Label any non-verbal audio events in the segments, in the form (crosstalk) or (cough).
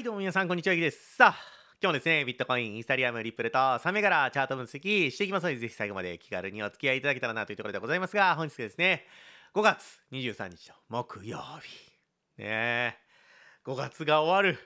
いどうも皆さんこんにちはゆきですさあ今日もですねビットコインイーサリアムリップルとサメからチャート分析していきますのでぜひ最後まで気軽にお付き合いいただけたらなというところでございますが本日ですね5月23日の木曜日ねえ5月が終わる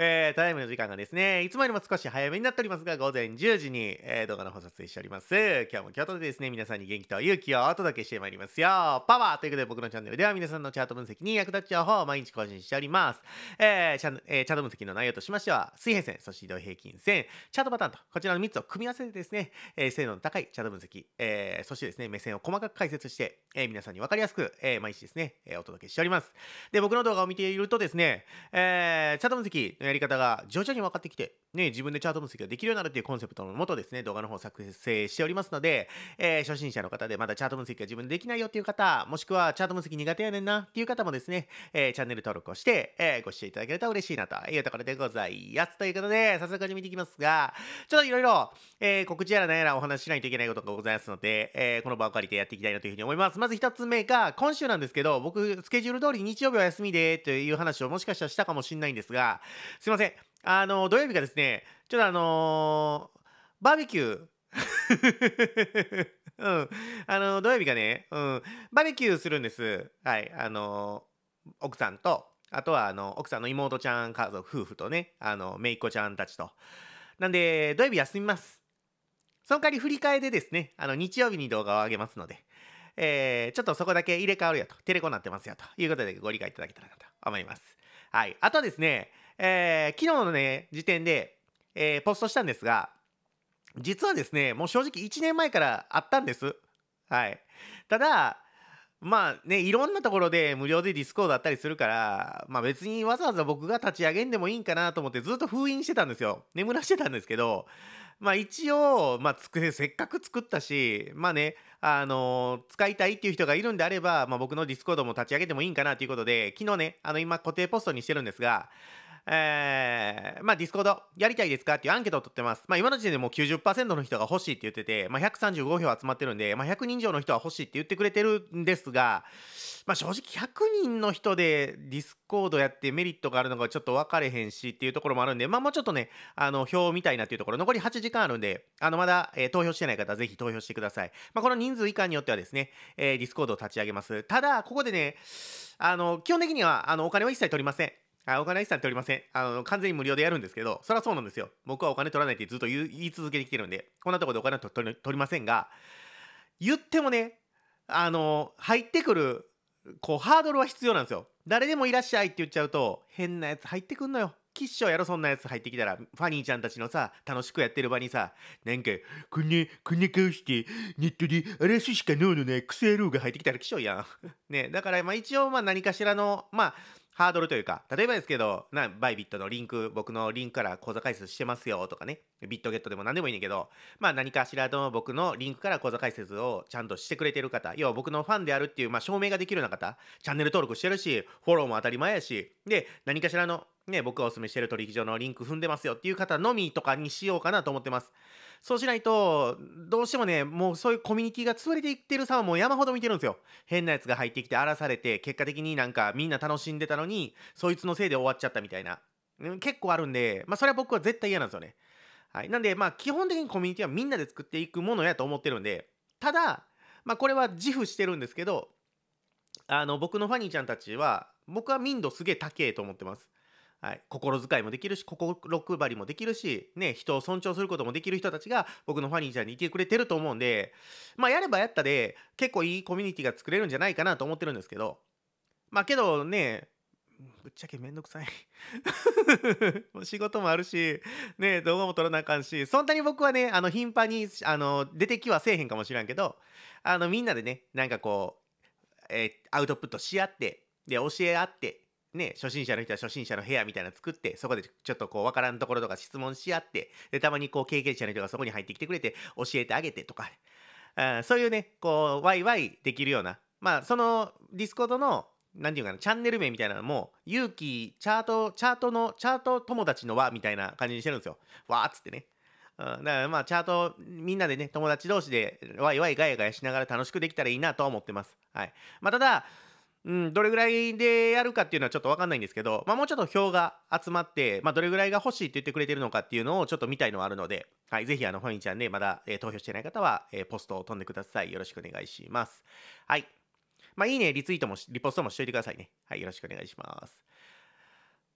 えー、ただいまの時間がですね、いつもよりも少し早めになっておりますが、午前10時に、えー、動画の撮影しております。今日も京都でですね、皆さんに元気と勇気をお届けしてまいりますよ。パワーということで僕のチャンネルでは皆さんのチャート分析に役立つ情報を毎日更新しております。えーチャえー、チャート分析の内容としましては、水平線、そして移動平均線、チャートパターンと、こちらの3つを組み合わせてですね、えー、精度の高いチャート分析、えー、そしてですね、目線を細かく解説して、えー、皆さんに分かりやすく、えー、毎日ですね、えー、お届けしております。で、僕の動画を見ているとですね、えー、チャート分析、やり方が徐々に分かってきて、ね、自分でチャート分析ができるようになるっていうコンセプトのもとですね、動画の方を作成しておりますので、えー、初心者の方でまだチャート分析が自分でできないよっていう方、もしくはチャート分析苦手やねんなっていう方もですね、えー、チャンネル登録をして、えー、ご視聴いただけると嬉しいなというところでございます。ということで、早速始めていきますが、ちょっといろいろ、えー、告知やら何やらお話ししないといけないことがございますので、えー、この場を借りてやっていきたいなというふうに思います。まず一つ目が、今週なんですけど、僕、スケジュール通り日曜日は休みでという話をもしかしたらしたかもしれないんですが、すいません。あの、土曜日がですね、ちょっとあのー、バーベキュー、(laughs) うん。あの、土曜日がね、うん、バーベキューするんです。はい。あのー、奥さんと、あとは、あの、奥さんの妹ちゃん家族、夫婦とね、あの、めいっ子ちゃんたちと。なんで、土曜日休みます。その代わり振り替えでですね、あの、日曜日に動画を上げますので、えー、ちょっとそこだけ入れ替わるよと、テレコになってますよということでご理解いただけたらなと思います。はい。あとですね、えー、昨日のね、時点で、えー、ポストしたんですが、実はですね、もう正直1年前からあったんです。はい。ただ、まあね、いろんなところで無料でディスコードあったりするから、まあ別にわざわざ僕が立ち上げんでもいいんかなと思ってずっと封印してたんですよ。眠らしてたんですけど、まあ一応、まあせっかく作ったし、まあね、あのー、使いたいっていう人がいるんであれば、まあ僕のディスコードも立ち上げてもいいんかなということで、昨日ね、あの今固定ポストにしてるんですが、えー、まあ、ディスコードやりたいですかっていうアンケートを取ってます。まあ、今の時点でもう90%の人が欲しいって言ってて、まあ、135票集まってるんで、まあ、100人以上の人は欲しいって言ってくれてるんですが、まあ、正直100人の人でディスコードやってメリットがあるのがちょっと分かれへんしっていうところもあるんで、まあ、もうちょっとね、あの、表みたいなっていうところ、残り8時間あるんで、あの、まだ、えー、投票してない方はぜひ投票してください。まあ、この人数以下によってはですね、えー、ディスコードを立ち上げます。ただ、ここでね、あの、基本的には、あの、お金は一切取りません。あお金一切取りませんあの。完全に無料でやるんですけど、そりゃそうなんですよ。僕はお金取らないってずっと言い続けてきてるんで、こんなとこでお金は取りませんが、言ってもね、あの、入ってくる、こう、ハードルは必要なんですよ。誰でもいらっしゃいって言っちゃうと、変なやつ入ってくんのよ。キッショやろ、そんなやつ入ってきたら、ファニーちゃんたちのさ、楽しくやってる場にさ、なんか、こんな、こんな顔して、ネットで荒らすしか脳のないクセ野郎が入ってきたらキッショやん。ね、だから、まあ一応、まあ何かしらの、まあ、ハードルというか、例えばですけど、な、バイビットのリンク、僕のリンクから口座開設してますよとかね、ビットゲットでも何でもいいねんけど、まあ何かしらの僕のリンクから口座開設をちゃんとしてくれてる方、要は僕のファンであるっていう、まあ証明ができるような方、チャンネル登録してるし、フォローも当たり前やし、で、何かしらのね、僕がお勧めしてる取引所のリンク踏んでますよっていう方のみとかにしようかなと思ってます。そうしないと、どうしてもね、もうそういうコミュニティが潰れていってるさもう山ほど見てるんですよ。変なやつが入ってきて荒らされて、結果的になんかみんな楽しんでたのに、そいつのせいで終わっちゃったみたいな。結構あるんで、まあそれは僕は絶対嫌なんですよね。はい。なんで、まあ基本的にコミュニティはみんなで作っていくものやと思ってるんで、ただ、まあこれは自負してるんですけど、あの僕のファニーちゃんたちは僕は民度すげえ高えと思ってます。はい、心遣いもできるし心配りもできるし、ね、人を尊重することもできる人たちが僕のファニーちゃんにいてくれてると思うんで、まあ、やればやったで結構いいコミュニティが作れるんじゃないかなと思ってるんですけどまあけどねぶっちゃけめんどくさい (laughs) もう仕事もあるし、ね、動画も撮らなあかんし、そんなに僕はね、あの、頻繁に、あの、出てきはせえへんかもしらんけど、あの、みんなでね、なんかこう、えー、アウトプットし合って、で、教え合って、ね、初心者の人は初心者の部屋みたいなの作って、そこでちょっとこう、わからんところとか質問し合って、で、たまにこう、経験者の人がそこに入ってきてくれて、教えてあげてとか、あそういうね、こう、ワイワイできるような、まあ、その、ディスコードの、何て言うかな、チャンネル名みたいなのも、勇気、チャート、チャートの、チャート友達の輪みたいな感じにしてるんですよ。わーっつってね。うん、だからまあチャートみんなでね友達同士でワイワイガヤガヤしながら楽しくできたらいいなと思ってます。はいまあ、ただうん、どれぐらいでやるかっていうのはちょっとわかんないんですけど、まあ、もうちょっと票が集まって、まあ、どれぐらいが欲しいって言ってくれてるのかっていうのをちょっと見たいのはあるので、はい、ぜひあの、本院ちゃんでまだ、えー、投票してない方は、えー、ポストを飛んでください。よろしくお願いします。はい。まあ、いいね、リツイートも、リポストもしといてくださいね。はい、よろしくお願いします。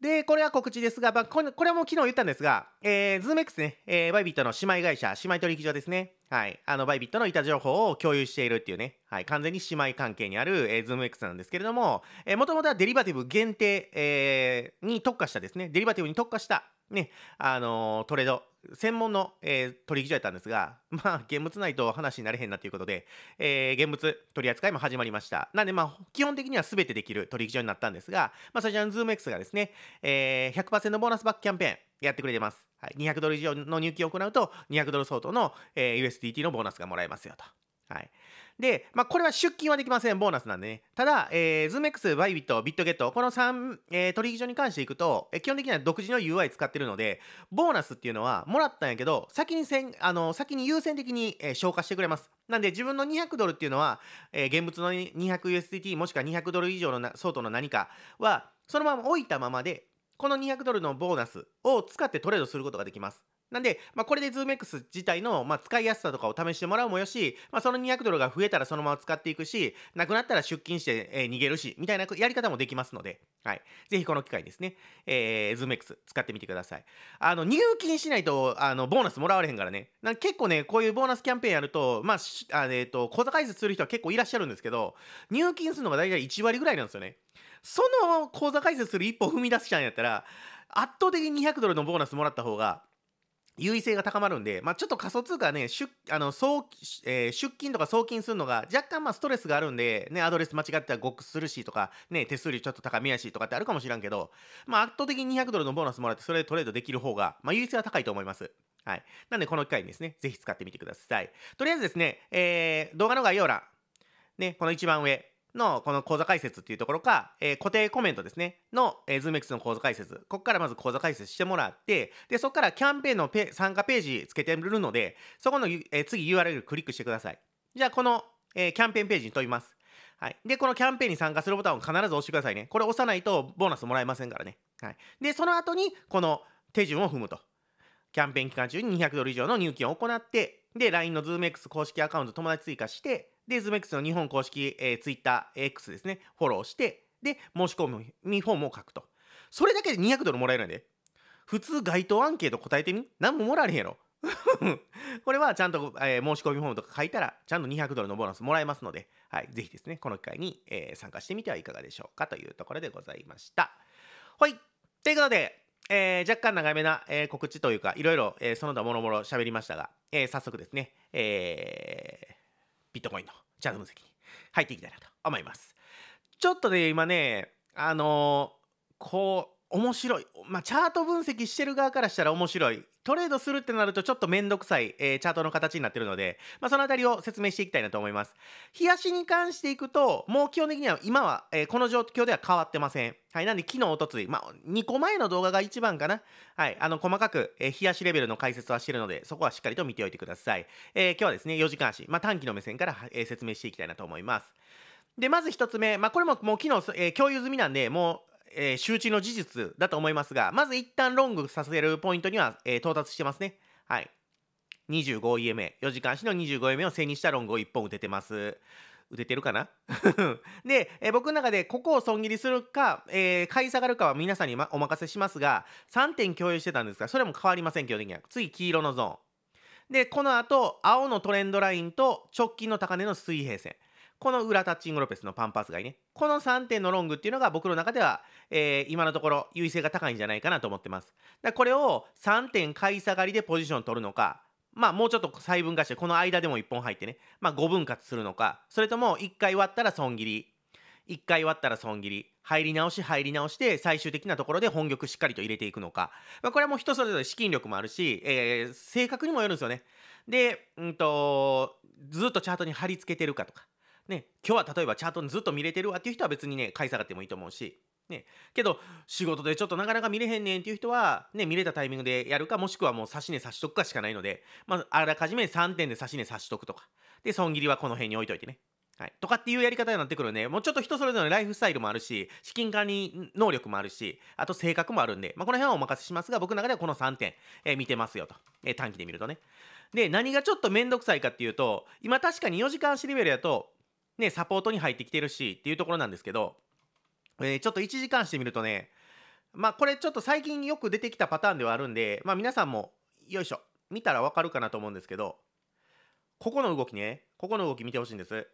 で、これは告知ですが、まあ、これはもう昨日言ったんですが、えー、ズーム X ね、えー、バイビットの姉妹会社、姉妹取引所ですね。はい。あの、バイビットのいた情報を共有しているっていうね、はい。完全に姉妹関係にある、えー、ズーム X なんですけれども、えもともとはデリバティブ限定、えー、に特化したですね、デリバティブに特化した、ね、あのトレード、専門の、えー、取引所やったんですが、(laughs) まあ、現物ないと話になれへんなということで、えー、現物取り扱いも始まりました。なんで、まあ、基本的には全てできる取引所になったんですが、まあ、そちらの ZoomX がですね、えー、100%ボーナスバックキャンペーンやってくれてます。はい、200ドル以上の入金を行うと、200ドル相当の、えー、USDT のボーナスがもらえますよと。はい。で、まあ、これは出金はできません。ボーナスなんでね。ただ、えー、ズーム X、バイビット、ビットゲット、この3、えー、取引所に関していくと、えー、基本的には独自の UI 使ってるので、ボーナスっていうのはもらったんやけど、先にせん、あの、先に優先的に、えー、消化してくれます。なんで、自分の200ドルっていうのは、えー、現物の 200USDT もしくは200ドル以上の相当の何かは、そのまま置いたままで、この200ドルのボーナスを使ってトレードすることができます。なんで、まあ、これでズー m X 自体の、まあ、使いやすさとかを試してもらうもよし、まあ、その200ドルが増えたらそのまま使っていくし、なくなったら出勤して、えー、逃げるし、みたいなやり方もできますので、はい。ぜひこの機会ですね、えー、o ーム X 使ってみてください。あの、入金しないと、あの、ボーナスもらわれへんからね。なん結構ね、こういうボーナスキャンペーンやると、まあ、あえっ、と、口座開設する人は結構いらっしゃるんですけど、入金するのが大体1割ぐらいなんですよね。その口座開設する一歩踏み出しちゃうんやったら、圧倒的に200ドルのボーナスもらった方が、優位性が高まるんで、まあ、ちょっと仮想通貨ね、出あの送えー、出金とか送金するのが若干まあストレスがあるんで、ね、アドレス間違ってたらごくするしとか、ね、手数料ちょっと高めやしとかってあるかもしらんけど、まあ、圧倒的に200ドルのボーナスもらってそれでトレードできる方が、まあ、優位性は高いと思います。はい。なんでこの機会にですね、ぜひ使ってみてください。とりあえずですね、えー、動画の概要欄、ね、この一番上、のこの講座解説っていうところか、えー、固定コメントですね、の、えー、ズーム X の講座解説、ここからまず講座解説してもらって、で、そこからキャンペーンのペ参加ページつけてるので、そこの、えー、次 URL クリックしてください。じゃあ、この、えー、キャンペーンページに飛びます。はい。で、このキャンペーンに参加するボタンを必ず押してくださいね。これ押さないとボーナスもらえませんからね。はい。で、その後に、この手順を踏むと。キャンペーン期間中に200ドル以上の入金を行って、で、LINE の ZoomX 公式アカウント友達追加して、で、ズームスの日本公式、えー、TwitterX ですね、フォローして、で、申し込みフォームを書くと。それだけで200ドルもらえるんで。普通、該当アンケート答えてみ何ももらえへんやろ。(laughs) これはちゃんと、えー、申し込みフォームとか書いたら、ちゃんと200ドルのボーナスもらえますので、はい、ぜひですね、この機会に、えー、参加してみてはいかがでしょうかというところでございました。はい。ということで、えー、若干長めな、え告知というか、いろいろ、えその他もろもろ喋りましたが、え早速ですね、えビットコインのチャート分析に入っていきたいなと思います。ちょっとね、今ね、あのー、こう、面白い、まあ、チャート分析してる側からしたら面白いトレードするってなるとちょっと面倒くさい、えー、チャートの形になってるので、まあ、その辺りを説明していきたいなと思います冷やしに関していくともう基本的には今は、えー、この状況では変わってませんはいなんで昨日おとつい、まあ、2個前の動画が一番かなはいあの細かく、えー、冷やしレベルの解説はしてるのでそこはしっかりと見ておいてください、え今日はですね4時間足、まあ、短期の目線から、え説明していきたいなと思いますでまず1つ目、まあ、これももう昨日、え共有済みなんでもうえー、周知の事実だと思いますが、まず一旦ロングさせるポイントには、えー、到達してますね。はい。25EMA、4時間足の 25EMA を背にしたロングを1本打ててます。打ててるかな (laughs) で、えー、僕の中でここを損切りするか、えー、買い下がるかは皆さんに、ま、お任せしますが、3点共有してたんですが、それも変わりません、基本的には。次、黄色のゾーン。で、この後、青のトレンドラインと直近の高値の水平線。この裏タッチングロペスのパンパスがいね。この3点のロングっていうのが僕の中では、えー、今のところ優位性が高いんじゃないかなと思ってます。だこれを3点買い下がりでポジション取るのか、まあもうちょっと細分化して、この間でも1本入ってね、まあ5分割するのか、それとも1回割ったら損切り、1回割ったら損切り、入り直し入り直して最終的なところで本玉しっかりと入れていくのか、まあ、これはもう人それぞれ資金力もあるし、えー、性格にもよるんですよね。で、うんと、ずっとチャートに貼り付けてるかとか、ね、今日は例えばチャートずっと見れてるわっていう人は別にね、買い下がってもいいと思うし、ね、けど仕事でちょっとなかなか見れへんねんっていう人は、ね、見れたタイミングでやるかもしくはもう指し値差しとくかしかないので、まあ、あらかじめ3点で指し値差しとくとかで損切りはこの辺に置いといてね、はい、とかっていうやり方になってくるので、ね、もうちょっと人それぞれライフスタイルもあるし資金管理能力もあるしあと性格もあるんで、まあ、この辺はお任せしますが僕の中ではこの3点、えー、見てますよと、えー、短期で見るとねで何がちょっと面倒くさいかっていうと今確かに4時間足レベルやとね、サポートに入ってきてるしっていうところなんですけど、えー、ちょっと1時間してみるとね、まあこれちょっと最近よく出てきたパターンではあるんで、まあ皆さんも、よいしょ、見たらわかるかなと思うんですけど、ここの動きね、ここの動き見てほしいんです。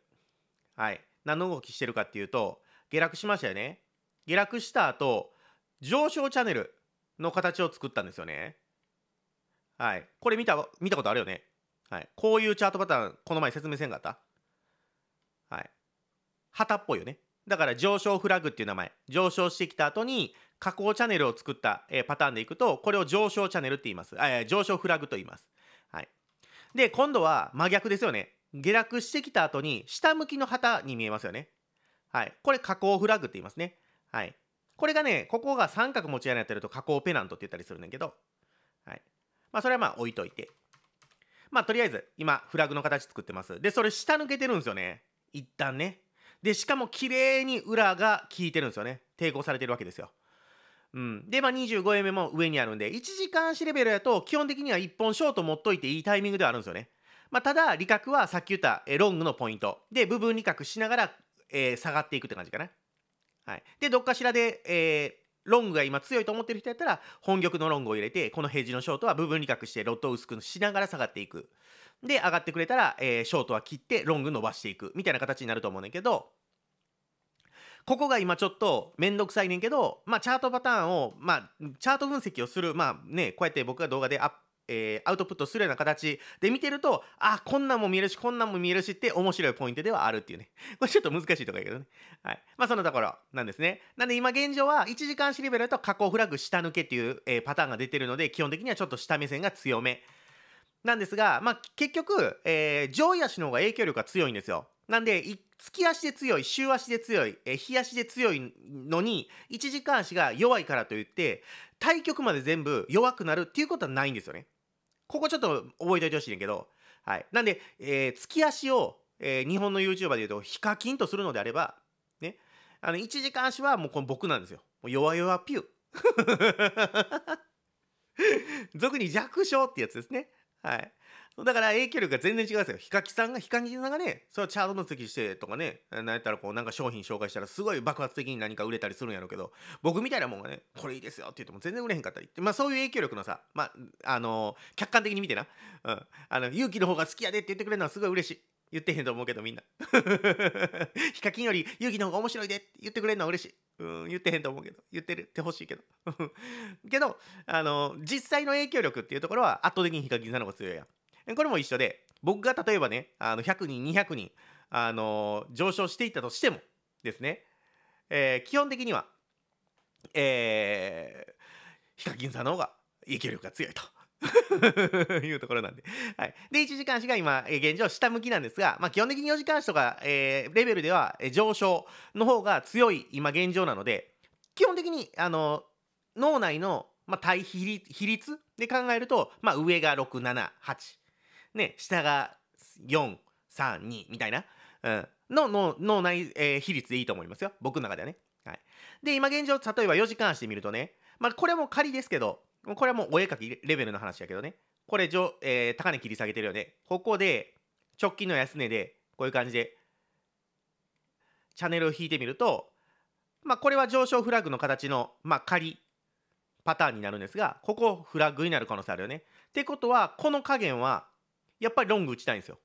はい。何の動きしてるかっていうと、下落しましたよね。下落した後、上昇チャンネルの形を作ったんですよね。はい。これ見た、見たことあるよね。はい。こういうチャートパターン、この前説明せんかった旗っぽいよね。だから上昇フラグっていう名前。上昇してきた後に下降チャンネルを作った、えー、パターンでいくと、これを上昇チャンネルって言います。えー、上昇フラグと言います。はい。で、今度は真逆ですよね。下落してきた後に下向きの旗に見えますよね。はい。これ下降フラグって言いますね。はい。これがね、ここが三角持ち合いになってると下降ペナントって言ったりするんだけど、はい。まあ、それはまあ置いといて。まあ、とりあえず、今、フラグの形作ってます。で、それ下抜けてるんですよね。一旦ね。でしかも綺麗に裏が効いてるんですよね抵抗されてるわけですようん、で、まあ、25円目も上にあるんで1時間足レベルやと基本的には1本ショート持っといていいタイミングではあるんですよね、まあ、ただ利確はさっき言ったロングのポイントで部分利確しながら、えー、下がっていくって感じかな、はい、でどっかしらで、えー、ロングが今強いと思ってる人やったら本玉のロングを入れてこのヘッジのショートは部分利確してロットを薄くしながら下がっていくで、上がってくれたら、えー、ショートは切って、ロング伸ばしていく、みたいな形になると思うねんけど、ここが今ちょっとめんどくさいねんけど、まあ、チャートパターンを、まあ、チャート分析をする、まあね、こうやって僕が動画でアえー、アウトプットするような形で見てると、あ、こんなんも見えるし、こんなんも見えるしって面白いポイントではあるっていうね。(laughs) これちょっと難しいとこやけどね。はい。まあそのところなんですね。なんで今現状は1時間シレベルだと加工フラグ下抜けっていう、えー、パターンが出てるので、基本的にはちょっと下目線が強めなんですが、まあ、結局、えー、上位足の方が影響力が強いんですよ。なんで、月足で強い、週足で強い、えー、日足で強いのに、一時間足が弱いからといって、対局まで全部弱くなるっていうことはないんですよね。ここちょっと覚えておいてほしいんだけど、はい。なんで、えー、月足を、えー、日本の YouTuber で言うと、ヒカキンとするのであれば、ね、あの、一時間足はもうこの僕なんですよ。もう弱々ピュー。(laughs) 俗に弱小ってやつですね。はい。だから影響力が全然違うんですよ。ヒカキさんが、ヒカキさんがね、そのチャート分析してとかね、なんやったらこうなんか商品紹介したらすごい爆発的に何か売れたりするんやろうけど、僕みたいなもんがね、これいいですよって言っても全然売れへんかったりって、まあそういう影響力のさ、まあ、あのー、客観的に見てな、うん、あの、勇気の方が好きやでって言ってくれるのはすごい嬉しい。言ってへんと思うけどみんな。(laughs) ヒカキンより勇気の方が面白いでって言ってくれるのは嬉しい。うん、言ってへんと思うけど、言ってるってほしいけど。(laughs) けど、あの、実際の影響力っていうところは圧倒的にヒカキンさんの方が強いやん。これも一緒で、僕が例えばね、あの100人、200人、あの、上昇していったとしてもですね、えー、基本的には、えー、ヒカキンさんの方が影響力が強いと。(laughs) いうところなんで。はい。で、1時間足が今、現状下向きなんですが、まあ基本的に4時間足とか、えー、レベルでは、上昇の方が強い今現状なので、基本的に、あの、脳内の、まあ、対比率で考えると、まあ上が6、7、8。下が4、3、2みたいな、うん、の脳内、えー、比率でいいと思いますよ。僕の中ではね。はい。で、今現状、例えば4時間足で見るとね、まあこれも仮ですけど、これはもうお絵描きレベルの話やけどね。これ、えー、高値切り下げてるよね。ここで、直近の安値で、こういう感じで、チャンネルを引いてみると、まあ、これは上昇フラグの形の、まあ、仮パターンになるんですが、ここフラッグになる可能性あるよね。ってことは、この加減は、やっぱりロング打ちたいんですよ。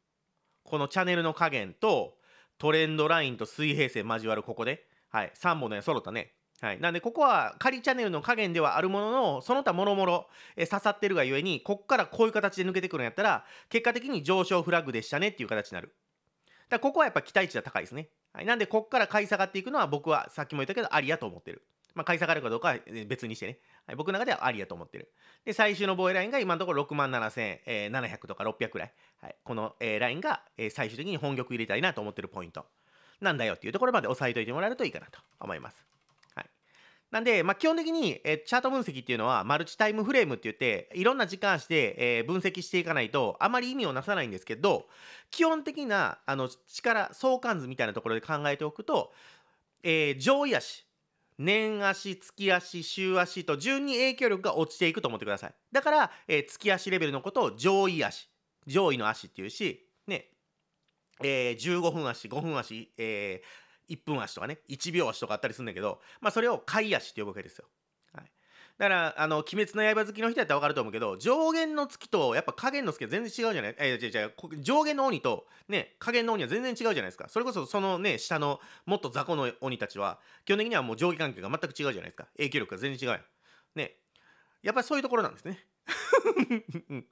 このチャンネルの加減と、トレンドラインと水平線交わるここで、はい、3本の矢揃ったね。はい、なんでここは仮チャンネルの加減ではあるもののその他もろもろ刺さってるがゆえにこっからこういう形で抜けてくるんやったら結果的に上昇フラッグでしたねっていう形になるだここはやっぱ期待値が高いですね、はい、なんでこっから買い下がっていくのは僕はさっきも言ったけどありやと思ってるまあ、買い下がるかどうかは別にしてね、はい、僕の中ではありやと思ってる。で、最終の防衛ラインが今のところ6万7700とか600くらい。はい、この、えラインが、え最終的に本玉入れたいなと思ってるポイントなんだよっていうところまで押さえといてもらえるといいかなと思います。なんで、まあ、基本的に、えチャート分析っていうのはマルチタイムフレームって言って、いろんな時間足で、え分析していかないとあまり意味をなさないんですけど、基本的なあの力、相関図みたいなところで考えておくと、えー、上位足、年足、月足、週足と順に影響力が落ちていくと思ってください。だから、えー、月足レベルのことを上位足、上位の足っていうし、ね、えー、15分足、5分足、え1分足とかね1秒足とかあったりするんだけど、まあ、それを貝足って呼ぶわけですよ。はい、だからあの「鬼滅の刃」好きの人やったら分かると思うけど上限の月とやっぱ下限の月は全然違うじゃないえー、違う違う上限の鬼とね下限の鬼は全然違うじゃないですかそれこそそのね下のもっと雑魚の鬼たちは基本的にはもう上下関係が全く違うじゃないですか影響力が全然違うねやっぱりそういうところなんですね。(laughs)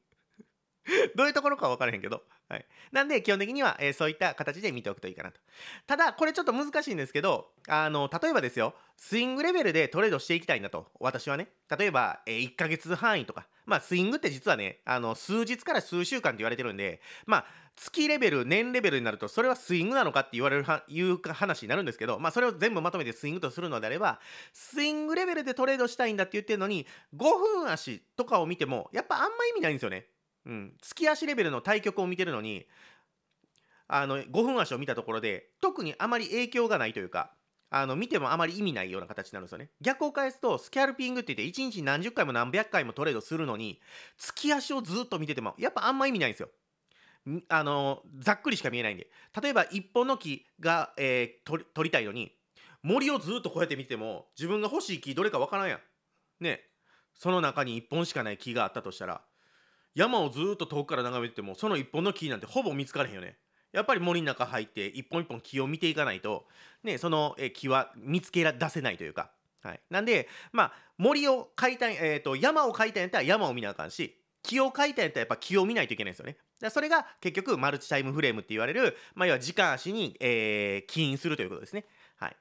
(laughs) どういうところかは分からへんけど。はい。なんで、基本的には、えー、そういった形で見ておくといいかなと。ただ、これちょっと難しいんですけど、あの、例えばですよ、スイングレベルでトレードしていきたいんだと、私はね。例えば、えー、1ヶ月範囲とか。まあ、スイングって実はね、あの、数日から数週間って言われてるんで、まあ、月レベル、年レベルになると、それはスイングなのかって言われるは、いう話になるんですけど、まあ、それを全部まとめてスイングとするのであれば、スイングレベルでトレードしたいんだって言ってるのに、5分足とかを見ても、やっぱあんま意味ないんですよね。うん、月足レベルの対局を見てるのにあの5分足を見たところで特にあまり影響がないというかあの見てもあまり意味ないような形になるんですよね逆を返すとスキャルピングって言って1日何十回も何百回もトレードするのに月足をずっと見ててもやっぱあんま意味ないんですよあのざっくりしか見えないんで例えば1本の木が、えー、取りたいのに森をずっとこうやって見ても自分が欲しい木どれかわからんやんねその中に一本しかない木があったとしたら山をずっと遠くから眺めててもその一本の木なんてほぼ見つからへんよねやっぱり森の中入って一本一本木を見ていかないと、ね、その木は見つけ出せないというか、はい、なんで、まあ、森を描いたい、えーと、山を描いたいんやったら山を見なあかんし木を描いたんやったらやっぱ木を見ないといけないんですよね。それが結局マルチタイムフレームって言われる、まあ、要は時間足に、えー、起因するということですね。はい、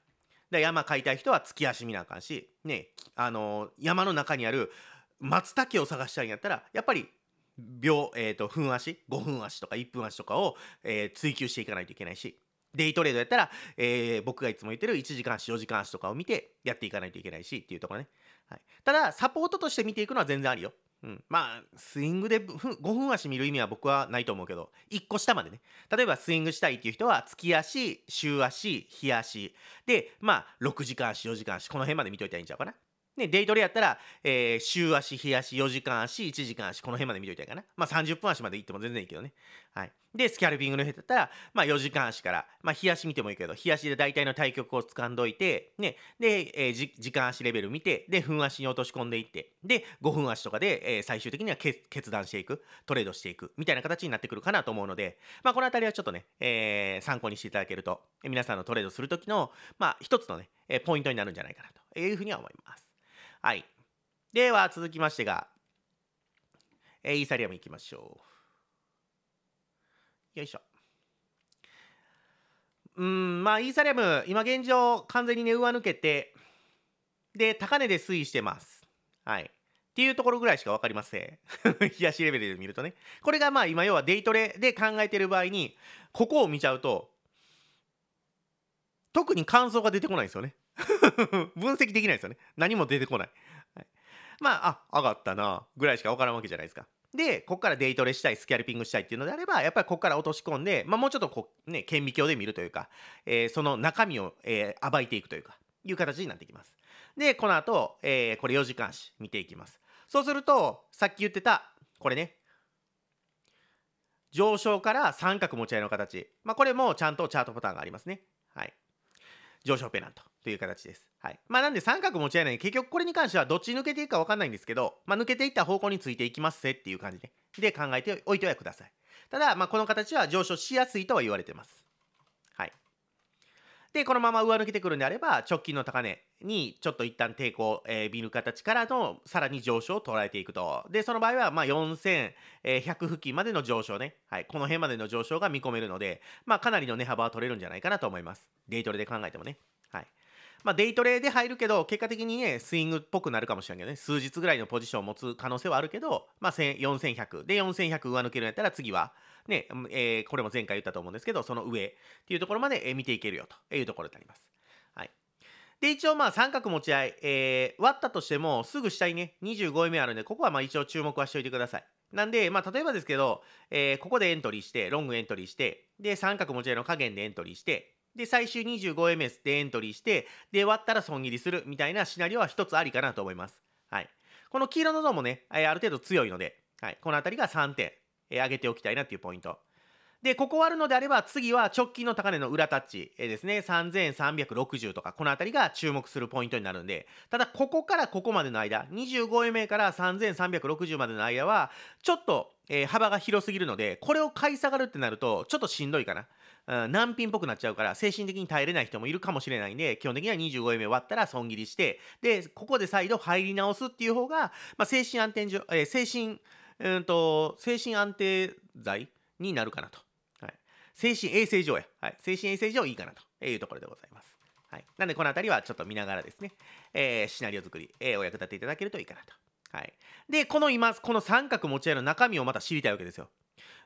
で山買いたい人は月足見なあかんし、ねあのー、山の中にある松茸を探したいんやったらやっぱり秒、えっ、ー、と、分足、5分足とか1分足とかを、えー、追求していかないといけないし、デイトレードやったら、えー、僕がいつも言ってる1時間足、4時間足とかを見てやっていかないといけないしっていうところね。はい、ただ、サポートとして見ていくのは全然あるよ。うん、まあ、スイングで5分足見る意味は僕はないと思うけど、1個下までね。例えば、スイングしたいっていう人は、月足、週足、日足。で、まあ、6時間足、4時間足、この辺まで見といたらいいんちゃうかな。ね、デイトレやったら、えー、週足、日足、4時間足、1時間足、この辺まで見といたいかな。まあ、30分足まで行っても全然いいけどね。はい。で、スキャルピングの日だったら、まあ、4時間足から、まあ、日足見てもいいけど、日足で大体の対局を掴んどいて、ね、で、えー、時間足レベル見て、で、分足に落とし込んでいって、で、5分足とかで、えー、最終的には決断していく、トレードしていく、みたいな形になってくるかなと思うので、まあ、このあたりはちょっとね、えー、参考にしていただけると、皆さんのトレードするときの、まあ、一つのね、えポイントになるんじゃないかなというふうには思います。はい。では続きましてが、えー、イーサリアムいきましょう。よいしょ。うん、まあ、イーサリアム、今現状、完全にね、上抜けて、で、高値で推移してます。はい。っていうところぐらいしか分かりません。(laughs) 冷やしレベルで見るとね。これがまあ今要はデイトレで考えてる場合に、ここを見ちゃうと、特に感想が出てこないんですよね。(laughs) 分析できないですよね。何も出てこない。はい、まあ、あ、上がったな、ぐらいしか分からんわけじゃないですか。で、こっからデイトレしたい、スキャルピングしたいっていうのであれば、やっぱりこっから落とし込んで、まあ、もうちょっとこう、ね、顕微鏡で見るというか、えー、その中身を、えー、暴いていくというか、いう形になってきます。で、この後、えー、これ4時間足見ていきます。そうすると、さっき言ってた、これね、上昇から三角持ち合いの形。まあ、これもちゃんとチャートパターンがありますね。はい。上昇ペナントという形です。はい。まあなんで三角持ち合いない結局これに関してはどっち抜けていくか分かんないんですけど、まあ抜けていった方向についていきますぜっていう感じで、で考えておいてはください。ただ、まあこの形は上昇しやすいとは言われてます。で、このまま上抜けてくるんであれば、直近の高値にちょっと一旦抵抗、えー、見る形からのさらに上昇を捉えていくと。で、その場合は、まあ、4100付近までの上昇ね。はい。この辺までの上昇が見込めるので、まあ、かなりの値幅は取れるんじゃないかなと思います。デイトレで考えてもね。はい。まあ、デイトレで入るけど、結果的にね、スイングっぽくなるかもしれんけどね、数日ぐらいのポジションを持つ可能性はあるけど、まあ、4100で4100上抜けるんやったら次は、ね、えー、これも前回言ったと思うんですけど、その上っていうところまで見ていけるよというところになります。はい。で、一応まあ三角持ち合い、えー、割ったとしても、すぐ下にね、25位目あるんで、ここはまあ一応注目はしておいてください。なんで、まあ、例えばですけど、えー、ここでエントリーして、ロングエントリーして、で、三角持ち合いの加減でエントリーして、で、最終 25ms でエントリーして、で、割ったら損切りするみたいなシナリオは一つありかなと思います。はい。この黄色のゾーンもね、ある程度強いので、はい。この辺りが3点、え上げておきたいなっていうポイント。で、ここ割るのであれば、次は直近の高値の裏タッチ、えですね、3360とか、この辺りが注目するポイントになるんで、ただ、ここからここまでの間、25 m から3360までの間は、ちょっと、えー、幅が広すぎるので、これを買い下がるってなると、ちょっとしんどいかな。うん、難品っぽくなっちゃうから、精神的に耐えれない人もいるかもしれないんで、基本的には25位目割ったら損切りして、で、ここで再度入り直すっていう方が、まあ、精神安定上、えー、精神、うんと、精神安定剤になるかなと。はい、精神衛生上や。はい、精神衛生上いいかなというところでございます。はい、なんで、この辺りはちょっと見ながらですね、えー、シナリオ作り、えー、お役立ていただけるといいかなと。はい、で、この今、この三角持ち合いの中身をまた知りたいわけですよ。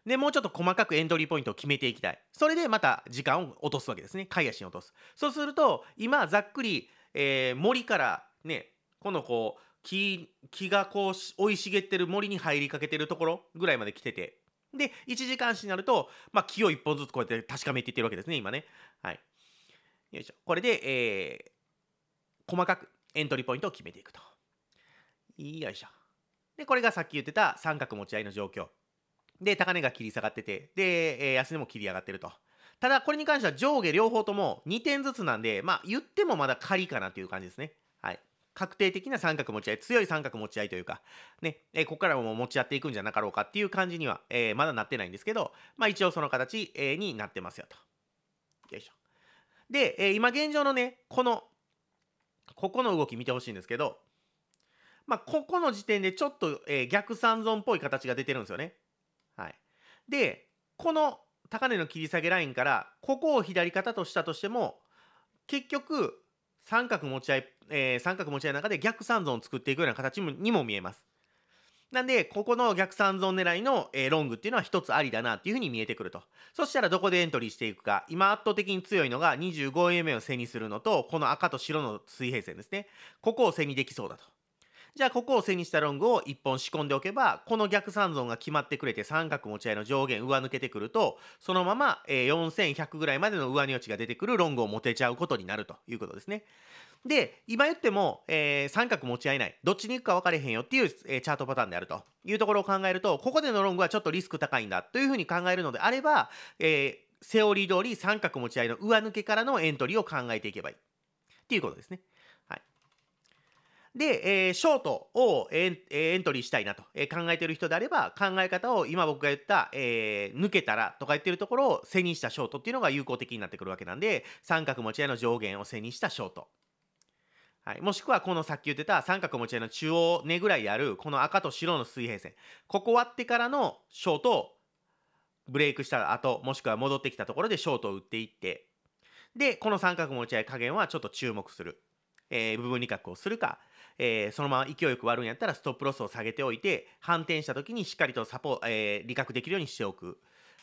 で、もうちょっと細かくエントリーポイントを決めていきたい。それでまた時間を落とすわけですね。買い足に落とす。そうすると、今、ざっくり、えー、森からね、このこう、木木がこう生い茂ってる森に入りかけてるところぐらいまで来ててで1時間足になると、まあ、木を1本ずつこうやって確かめていってるわけですね今ねはいよいしょこれで、えー、細かくエントリーポイントを決めていくとよいしょでこれがさっき言ってた三角持ち合いの状況で、高値が切り下がってて、で、え安値も切り上がってると。ただ、これに関しては上下両方とも2点ずつなんで、まあ、言ってもまだ仮かなという感じですね。はい。確定的な三角持ち合い、強い三角持ち合いというか、ね、えー、ここからも持ち合っていくんじゃなかろうかっていう感じには、えー、まだなってないんですけど、まあ一応その形、えー、になってますよと。よいしょ。で、え今現状のね、この、ここの動き見てほしいんですけど、まあここの時点でちょっと、え逆三尊っぽい形が出てるんですよね。はい、でこの高値の切り下げラインからここを左肩としたとしても結局三角持ち合い、えー、三角持ち合いの中で逆三尊を作っていくような形にも見えます。なんで、ここの逆三尊狙いの、えー、ロングっていうのは一つありだなっていうふうに見えてくると。そしたらどこでエントリーしていくか。今圧倒的に強いのが25円目を背にするのと、この赤と白の水平線ですね。ここを背にできそうだと。じゃあここを背にしたロングを1本仕込んでおけば、この逆三尊が決まってくれて三角持ち合いの上限上抜けてくると、そのまま、え4100ぐらいまでの上値ちが出てくるロングを持てちゃうことになるということですね。で、今言っても、えー、三角持ち合えない。どっちに行くか分かれへんよっていう、えー、チャートパターンであるというところを考えると、ここでのロングはちょっとリスク高いんだというふうに考えるのであれば、えー、セオリー通り三角持ち合いの上抜けからのエントリーを考えていけばいい。っていうことですね。で、えー、ショートをエンエントリーしたいなと、え考えてる人であれば、考え方を今僕が言った、えー、抜けたらとか言ってるところを背にしたショートっていうのが有効的になってくるわけなんで、三角持ち合いの上限を背にしたショート。はい、もしくはこのさっき言ってた三角持ち合いの中央根ぐらいあるこの赤と白の水平線。ここ割ってからのショートをブレイクした後、もしくは戻ってきたところでショートを打っていって、で、この三角持ち合い加減はちょっと注目する。えー、部分利確をするか、えー、そのまま勢いよく割るんやったらストップロスを下げておいて、反転した時にしっかりとサポ、えー、理覚できるようにしておく。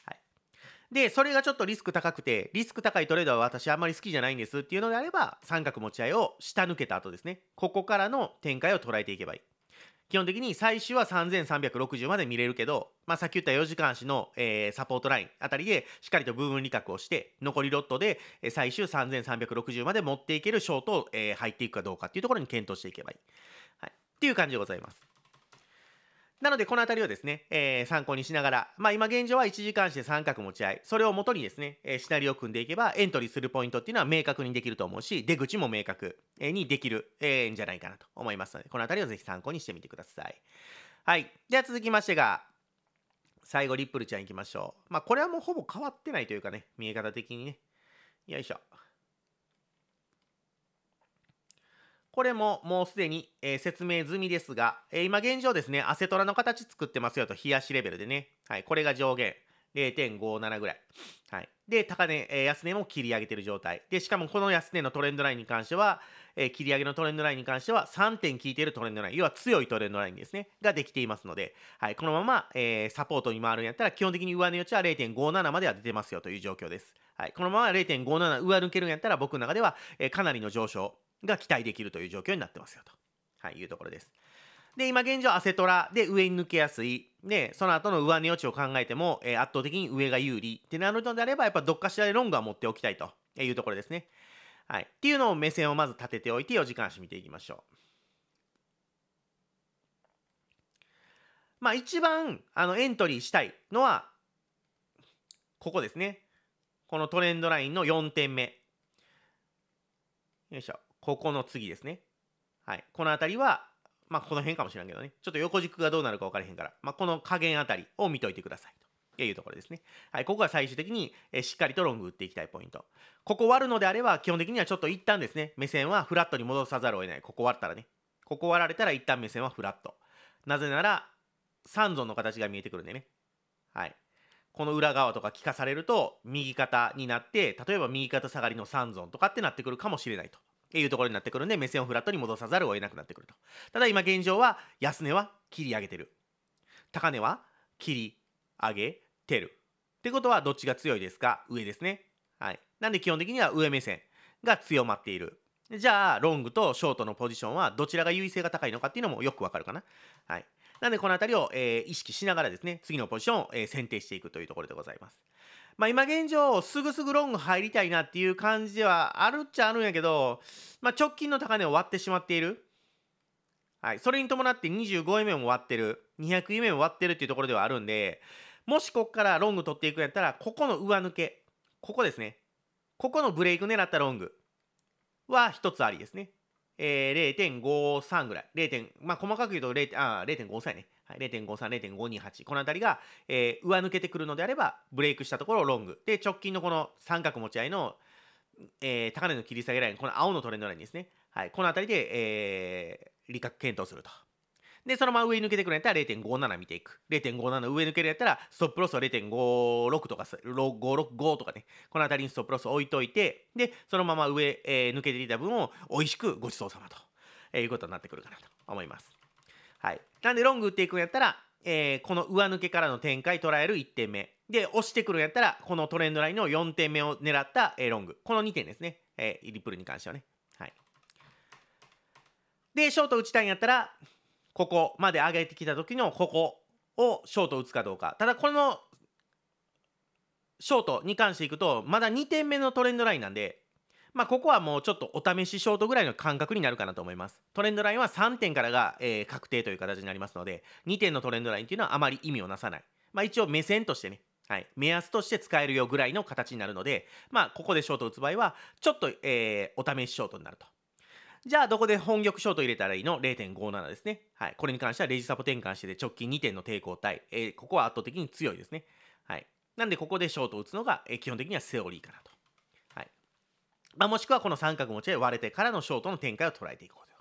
はい。で、それがちょっとリスク高くて、リスク高いトレードは私あんまり好きじゃないんですっていうのであれば、三角持ち合いを下抜けた後ですね、ここからの展開を捉えていけばいい。基本的に最終は3360まで見れるけど、まあ、さっき言った4時間足の、えー、サポートラインあたりでしっかりと部分利確をして残りロットで最終3360まで持っていけるショートを、えー、入っていくかどうかっていうところに検討していけばいい、はい、っていう感じでございます。なので、このあたりをですね、えー、参考にしながら、まあ今現状は1時間して三角持ち合い、それをもとにですね、えー、シナリオを組んでいけば、エントリーするポイントっていうのは明確にできると思うし、出口も明確にできる、えー、んじゃないかなと思いますので、このあたりをぜひ参考にしてみてください。はい。では続きましてが、最後、リップルちゃんいきましょう。まあこれはもうほぼ変わってないというかね、見え方的にね。よいしょ。これももうすでに、えー、説明済みですが、えー、今現状ですね、アセトラの形作ってますよと、冷やしレベルでね。はい、これが上限。0.57ぐらい。はい。で、高値、えー、安値も切り上げてる状態。で、しかもこの安値のトレンドラインに関しては、えー、切り上げのトレンドラインに関しては、3点効いているトレンドライン、要は強いトレンドラインですね、ができていますので、はい。このまま、えー、サポートに回るんやったら、基本的に上値余地は0.57までは出てますよという状況です。はい。このまま0.57上抜けるんやったら、僕の中では、えー、かなりの上昇が期待できるという状況になってますよと、はい、いうところです。で、今現状アセトラで上に抜けやすい。で、その後の上値余地を考えても、えー、圧倒的に上が有利ってなるのであれば、やっぱどっかしらでロングは持っておきたいというところですね。はい。っていうのを目線をまず立てておいて、4時間足見ていきましょう。まあ一番あのエントリーしたいのは、ここですね。このトレンドラインの4点目。よいしょ。ここの次ですね。はい。この辺りは、まあ、この辺かもしれんけどね。ちょっと横軸がどうなるか分からへんから、まあ、この加減辺りを見といてください。というところですね。はい。ここが最終的に、えしっかりとロング打っていきたいポイント。ここ割るのであれば、基本的にはちょっと一旦ですね、目線はフラットに戻さざるを得ない。ここ割ったらね。ここ割られたら一旦目線はフラット。なぜなら、三尊の形が見えてくるんでね。はい。この裏側とか聞かされると、右肩になって、例えば右肩下がりの三尊とかってなってくるかもしれないというところになってくるんで目線をフラットに戻さざるを得なくなってくるとただ今現状は安値は切り上げてる高値は切り上げてるってことはどっちが強いですか上ですねはいなんで基本的には上目線が強まっているじゃあロングとショートのポジションはどちらが優位性が高いのかっていうのもよくわかるかなはいなんでこの辺りを、えー、意識しながらですね次のポジションを、えー、選定していくというところでございますまあ、今現状、すぐすぐロング入りたいなっていう感じではあるっちゃあるんやけど、まあ、直近の高値を割ってしまっている。はい。それに伴って25位目も割ってる。200位目も割ってるっていうところではあるんで、もしこっからロング取っていくんやったら、ここの上抜け。ここですね。ここのブレイク狙ったロングは一つありですね。えー、0.53ぐらい。0. まあ、細かく言うと0.53ね。0.53、0.528この辺りが、えー、上抜けてくるのであればブレイクしたところロングで直近のこの三角持ち合いの、えー、高値の切り下げラインこの青のトレンドラインですね、はい、この辺りで、えー、利確検討すると。で、そのまま上抜けてくるんやったら0.57見ていく。0.57上抜けるやったら、ストップロスを0.56とか、565とかね、この辺りにストップロス置いといて、で、そのまま上、えー、抜けていた分を美味しくごちそうさまと、えー、いうことになってくるかなと思います。なんでロング打っていくんやったら、えー、この上抜けからの展開捉える1点目。で、押してくるんやったら、このトレンドラインの4点目を狙った、えー、ロング。この2点ですね。えー、リプルに関してはね。はい。で、ショート打ちたいんやったら、ここまで上げてきた時のここをショート打つかどうか。ただ、このショートに関していくと、まだ2点目のトレンドラインなんで、まあ、ここはもうちょっとお試しショートぐらいの感覚になるかなと思います。トレンドラインは3点からが、えー、確定という形になりますので、2点のトレンドラインというのはあまり意味をなさない。まあ、一応目線としてね、はい、目安として使えるよぐらいの形になるので、まあ、ここでショート打つ場合は、ちょっと、えー、お試しショートになると。じゃあ、どこで本玉ショート入れたらいいの ?0.57 ですね。はい。これに関してはレジサポ転換してて直近2点の抵抗体。えー、ここは圧倒的に強いですね。はい。なんで、ここでショートを打つのが、えー、基本的にはセオリーかなと。まあ、もしくはこの三角持ちで割れてからのショートの展開を捉えていこうと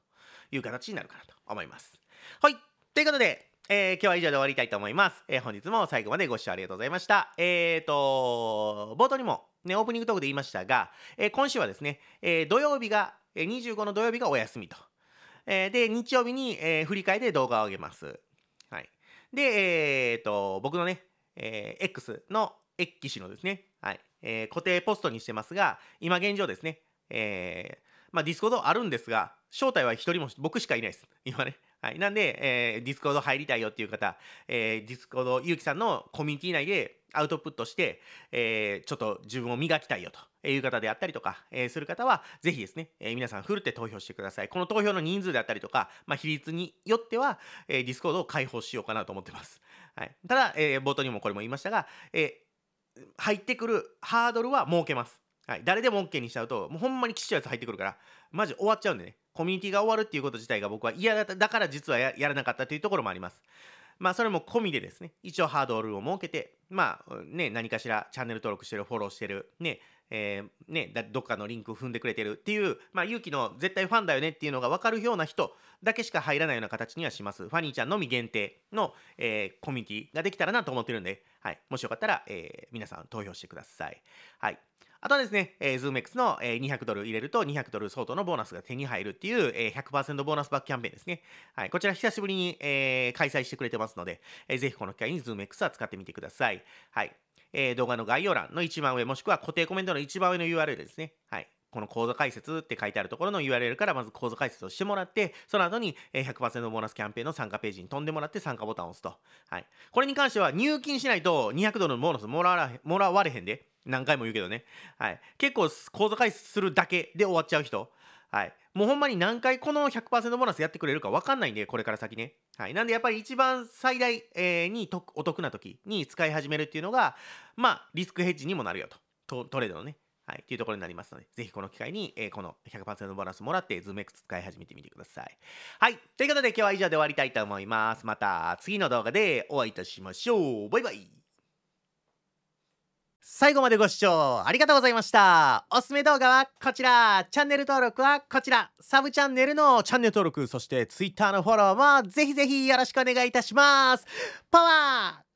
いう形になるかなと思います。はい。ということで、えー、今日は以上で終わりたいと思います。えー、本日も最後までご視聴ありがとうございました。えっ、ー、と、冒頭にもね、オープニングトークで言いましたが、えー、今週はですね、えー、土曜日が、えー、25の土曜日がお休みと。えー、で、日曜日に、えー、振り替えで動画を上げます。はい。で、えっ、ー、と、僕のね、えー、X の、X 氏のですね、はい。えー、固定ポストにしてますが、今現状ですね、えー、まあ、ディスコードあるんですが、正体は一人も、僕しかいないです。今ね。はい。なんで、えー、ディスコード入りたいよっていう方、えー、ディスコード、ゆうきさんのコミュニティ内でアウトプットして、えー、ちょっと自分を磨きたいよという方であったりとか、えー、する方は、ぜひですね、えー、皆さん、フルって投票してください。この投票の人数であったりとか、まあ、比率によっては、えー、ディスコードを開放しようかなと思ってます。はい。ただ、えー、冒頭にもこれも言いましたが、えー入ってくるハードルは設けます。はい、誰でも OK にしちゃうと、もうほんまにきちいやつ入ってくるから、マジ終わっちゃうんでね、コミュニティが終わるっていうこと自体が僕は嫌だだから実はやらなかったというところもあります。まあそれも込みでですね、一応ハードルを設けて、まあね、何かしらチャンネル登録してる、フォローしてる、ね、えー、ね、どっかのリンク踏んでくれてるっていう、まあ勇気の絶対ファンだよねっていうのが分かるような人だけしか入らないような形にはします。ファニーちゃんのみ限定の、えー、コミュニティができたらなと思ってるんで、はい、もしよかったら、えー、皆さん投票してください。はい。あとはですね、えー、ZoomX の、えー、200ドル入れると200ドル相当のボーナスが手に入るっていう、えー、100%ボーナスバックキャンペーンですね。はい、こちら久しぶりに、えー、開催してくれてますので、えー、ぜひこの機会に ZoomX は使ってみてください。はい。えー、動画の概要欄の一番上、もしくは固定コメントの一番上の URL ですね。はい。この講座解説って書いてあるところの URL からまず講座解説をしてもらって、その後に100%ボーナスキャンペーンの参加ページに飛んでもらって参加ボタンを押すと。はい。これに関しては入金しないと200ドルのボーナスもらわもらわれへんで。何回も言うけどね。はい。結構講座解説するだけで終わっちゃう人。はい。もうほんまに何回この100%ボーナスやってくれるか分かんないんで、これから先ね。はい。なんでやっぱり一番最大、えにお得な時に使い始めるっていうのが、まあ、リスクヘッジにもなるよと。トレードのね。はい、というところになりますので、ぜひこの機会に、えー、この100%バランスもらって、ズーム X 使い始めてみてください。はい、ということで今日は以上で終わりたいと思います。また次の動画でお会いいたしましょう。バイバイ。最後までご視聴ありがとうございました。おすすめ動画はこちら、チャンネル登録はこちら、サブチャンネルのチャンネル登録、そして Twitter のフォローもぜひぜひよろしくお願いいたします。パワー